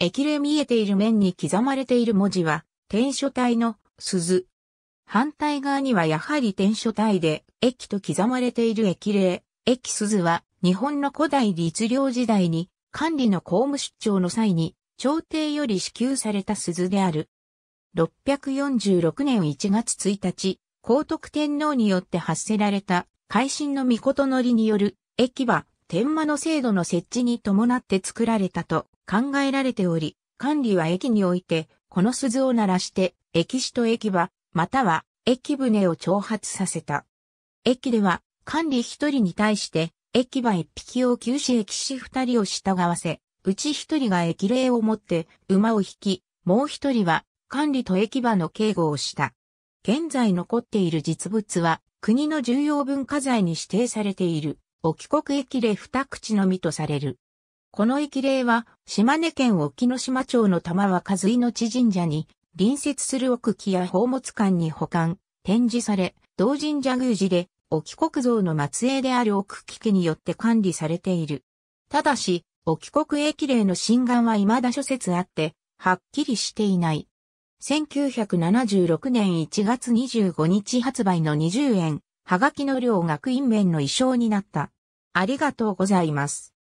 駅で見えている面に刻まれている文字は、天書体の鈴。反対側にはやはり天書体で、駅と刻まれている駅例、駅鈴は、日本の古代律令時代に、管理の公務出張の際に、朝廷より支給された鈴である。646年1月1日、皇徳天皇によって発せられた、改新の御事のりによる、駅は、天魔の制度の設置に伴って作られたと考えられており、管理は駅において、この鈴を鳴らして、駅士と駅場、または駅船を挑発させた。駅では、管理一人に対して、駅場一匹を休止駅士二人を従わせ、うち一人が駅霊を持って馬を引き、もう一人は管理と駅場の警護をした。現在残っている実物は、国の重要文化財に指定されている、沖国駅霊二口のみとされる。この駅霊は、島根県沖岐の島町の玉和和地神社に、隣接する奥木や宝物館に保管、展示され、同神社宮寺で、沖国像の末裔である奥木家によって管理されている。ただし、沖国駅霊の心願は未だ諸説あって、はっきりしていない。1976年1月25日発売の20円、はがきの量学院面の衣装になった。ありがとうございます。